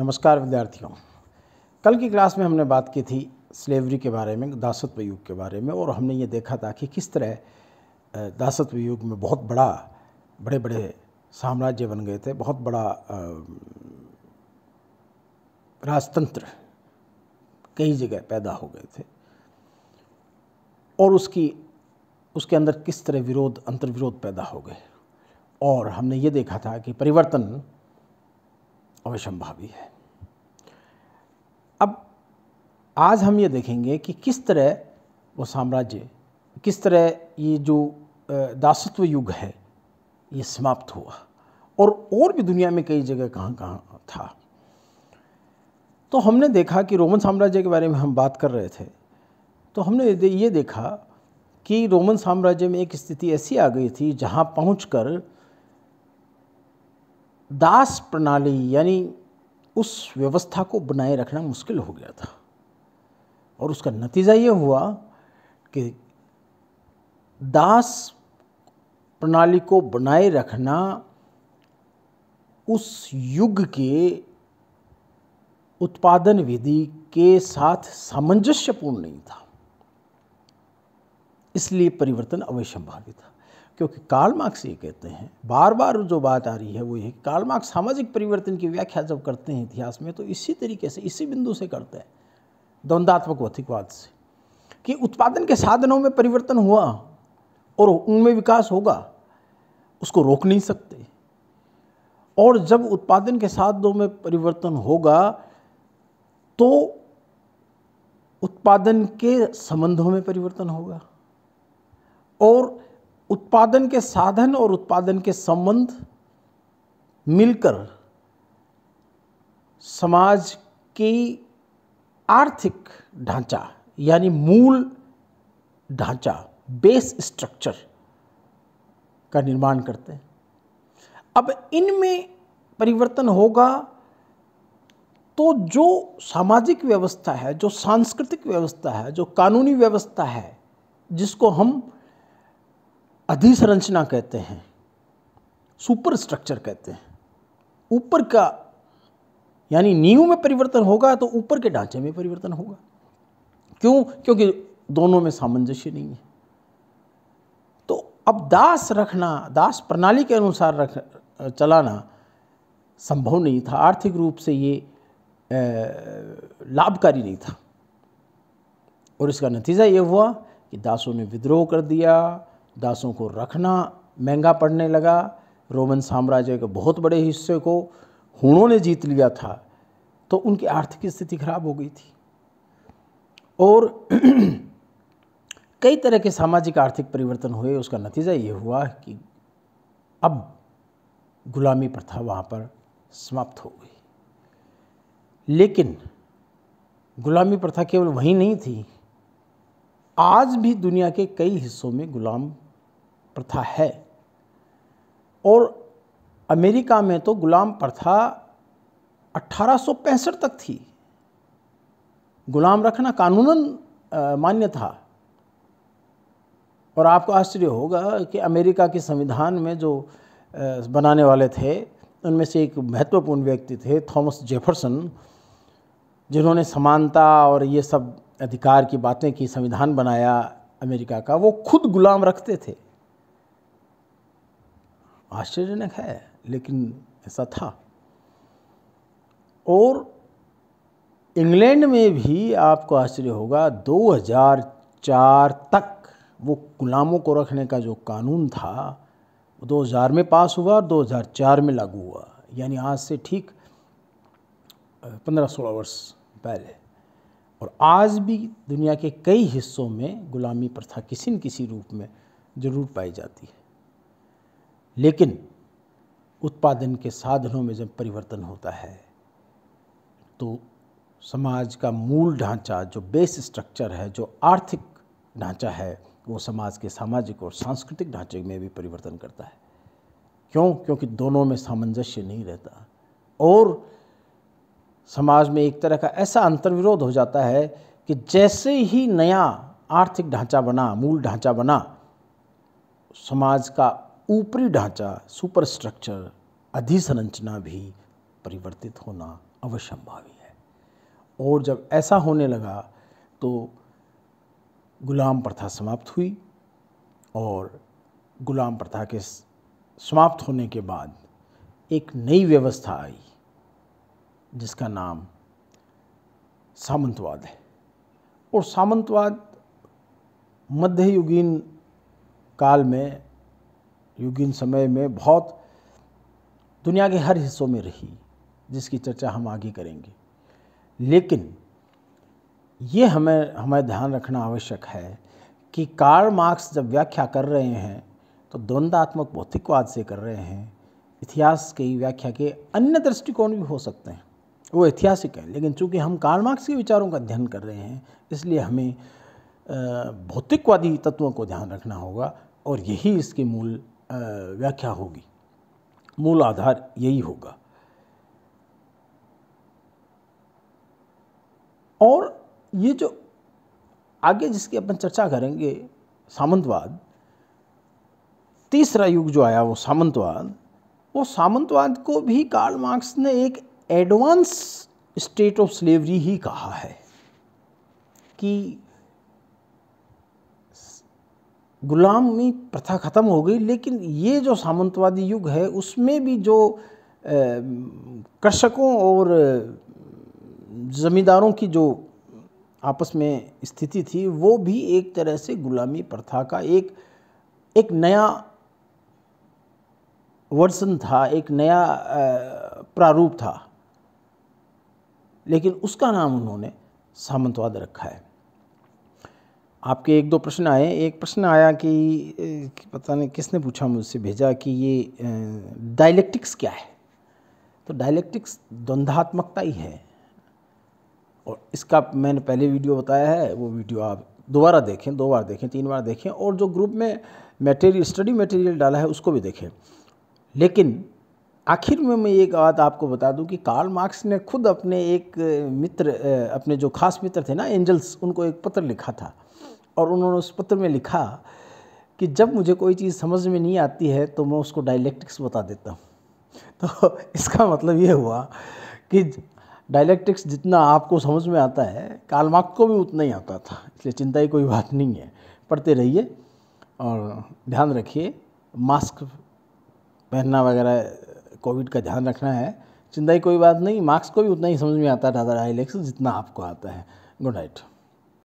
नमस्कार विद्यार्थियों कल की क्लास में हमने बात की थी स्लेवरी के बारे में दासत्व युग के बारे में और हमने ये देखा था कि किस तरह दासत्व युग में बहुत बड़ा बड़े बड़े साम्राज्य बन गए थे बहुत बड़ा राजतंत्र कई जगह पैदा हो गए थे और उसकी उसके अंदर किस तरह विरोध अंतर्विरोध पैदा हो गए और हमने ये देखा था कि परिवर्तन अवश्यंभावी है अब आज हम ये देखेंगे कि किस तरह वो साम्राज्य किस तरह ये जो दासत्व युग है ये समाप्त हुआ और और भी दुनिया में कई जगह कहाँ कहाँ था तो हमने देखा कि रोमन साम्राज्य के बारे में हम बात कर रहे थे तो हमने ये देखा कि रोमन साम्राज्य में एक स्थिति ऐसी आ गई थी जहाँ पहुँच दास प्रणाली यानी उस व्यवस्था को बनाए रखना मुश्किल हो गया था और उसका नतीजा ये हुआ कि दास प्रणाली को बनाए रखना उस युग के उत्पादन विधि के साथ सामंजस्यपूर्ण नहीं था इसलिए परिवर्तन अवश्यंभावी था क्योंकि कार्ल मार्क्स ये कहते हैं बार बार जो बात आ रही है वो ये कार्ल मार्क्स सामाजिक परिवर्तन की व्याख्या जब करते हैं इतिहास में तो इसी तरीके से इसी बिंदु से करते हैं द्वंदात्मक भौतिकवाद से कि उत्पादन के साधनों में परिवर्तन हुआ और उनमें विकास होगा उसको रोक नहीं सकते और जब उत्पादन के साधनों में परिवर्तन होगा तो उत्पादन के संबंधों में परिवर्तन होगा और उत्पादन के साधन और उत्पादन के संबंध मिलकर समाज की आर्थिक ढांचा यानी मूल ढांचा बेस स्ट्रक्चर का निर्माण करते हैं अब इनमें परिवर्तन होगा तो जो सामाजिक व्यवस्था है जो सांस्कृतिक व्यवस्था है जो कानूनी व्यवस्था है जिसको हम अधिसंरचना कहते हैं सुपर स्ट्रक्चर कहते हैं ऊपर का यानी नींव में परिवर्तन होगा तो ऊपर के ढांचे में परिवर्तन होगा क्यों क्योंकि दोनों में सामंजस्य नहीं है तो अब दास रखना दास प्रणाली के अनुसार रख चलाना संभव नहीं था आर्थिक रूप से ये लाभकारी नहीं था और इसका नतीजा ये हुआ कि दासों ने विद्रोह कर दिया दासों को रखना महंगा पड़ने लगा रोमन साम्राज्य के बहुत बड़े हिस्से को हुनों ने जीत लिया था तो उनकी आर्थिक स्थिति खराब हो गई थी और कई तरह के सामाजिक आर्थिक परिवर्तन हुए उसका नतीजा ये हुआ कि अब गुलामी प्रथा वहाँ पर समाप्त हो गई लेकिन गुलामी प्रथा केवल वहीं नहीं थी आज भी दुनिया के कई हिस्सों में गुलाम प्रथा है और अमेरिका में तो गुलाम प्रथा 1865 तक थी गुलाम रखना कानूनन मान्य था और आपको आश्चर्य होगा कि अमेरिका के संविधान में जो बनाने वाले थे उनमें से एक महत्वपूर्ण व्यक्ति थे थॉमस जेफरसन जिन्होंने समानता और ये सब अधिकार की बातें की संविधान बनाया अमेरिका का वो खुद गुलाम रखते थे आश्चर्यजनक है लेकिन ऐसा था और इंग्लैंड में भी आपको आश्चर्य होगा 2004 तक वो गुलामों को रखने का जो कानून था वो 2000 में पास हुआ और 2004 में लागू हुआ यानी आज से ठीक 15-16 वर्ष पहले और आज भी दुनिया के कई हिस्सों में गुलामी प्रथा किसी न किसी रूप में ज़रूर पाई जाती है लेकिन उत्पादन के साधनों में जब परिवर्तन होता है तो समाज का मूल ढांचा जो बेस स्ट्रक्चर है जो आर्थिक ढांचा है वो समाज के सामाजिक और सांस्कृतिक ढांचे में भी परिवर्तन करता है क्यों क्योंकि दोनों में सामंजस्य नहीं रहता और समाज में एक तरह का ऐसा अंतर्विरोध हो जाता है कि जैसे ही नया आर्थिक ढांचा बना मूल ढांचा बना समाज का ऊपरी ढांचा सुपरस्ट्रक्चर अधिसंरचना भी परिवर्तित होना अवश्यंभावी है और जब ऐसा होने लगा तो गुलाम प्रथा समाप्त हुई और गुलाम प्रथा के समाप्त होने के बाद एक नई व्यवस्था आई जिसका नाम सामंतवाद है और सामंतवाद मध्ययुगीन काल में युगीन समय में बहुत दुनिया के हर हिस्सों में रही जिसकी चर्चा हम आगे करेंगे लेकिन ये हमें हमें ध्यान रखना आवश्यक है कि कार्ल मार्क्स जब व्याख्या कर रहे हैं तो द्वंद्वात्मक भौतिकवाद से कर रहे हैं इतिहास की व्याख्या के अन्य दृष्टिकोण भी हो सकते हैं वो ऐतिहासिक हैं लेकिन चूंकि हम कार्ल मार्क्स के विचारों का अध्ययन कर रहे हैं इसलिए हमें भौतिकवादी तत्वों को ध्यान रखना होगा और यही इसके मूल व्याख्या होगी मूल आधार यही होगा और ये जो आगे जिसकी अपन चर्चा करेंगे सामंतवाद तीसरा युग जो आया वो सामंतवाद वो सामंतवाद को भी कार्ल मार्क्स ने एक एडवांस स्टेट ऑफ स्लेवरी ही कहा है कि गुलामी प्रथा ख़त्म हो गई लेकिन ये जो सामंतवादी युग है उसमें भी जो कृषकों और ज़मींदारों की जो आपस में स्थिति थी वो भी एक तरह से गुलामी प्रथा का एक एक नया वर्सन था एक नया प्रारूप था लेकिन उसका नाम उन्होंने सामंतवाद रखा है आपके एक दो प्रश्न आए एक प्रश्न आया कि पता नहीं किसने पूछा मुझसे भेजा कि ये डायलेक्टिक्स क्या है तो डायलेक्टिक्स द्वंद्वात्मकता ही है और इसका मैंने पहले वीडियो बताया है वो वीडियो आप दोबारा देखें दो बार देखें तीन बार देखें और जो ग्रुप में मटेरियल स्टडी मटेरियल डाला है उसको भी देखें लेकिन आखिर में मैं एक बात आपको बता दूं कि कार्ल मार्क्स ने खुद अपने एक मित्र अपने जो खास मित्र थे ना एंजल्स उनको एक पत्र लिखा था और उन्होंने उस पत्र में लिखा कि जब मुझे कोई चीज़ समझ में नहीं आती है तो मैं उसको डायलेक्टिक्स बता देता हूँ तो इसका मतलब ये हुआ कि डायलैक्टिक्स जितना आपको समझ में आता है मार्क्स को भी उतना ही आता था इसलिए चिंता की कोई बात नहीं है पढ़ते रहिए और ध्यान रखिए मास्क पहनना वगैरह कोविड का ध्यान रखना है चिंता ही कोई बात नहीं मार्क्स को भी उतना ही समझ में आता है दादा आई जितना आपको आता है गुड नाइट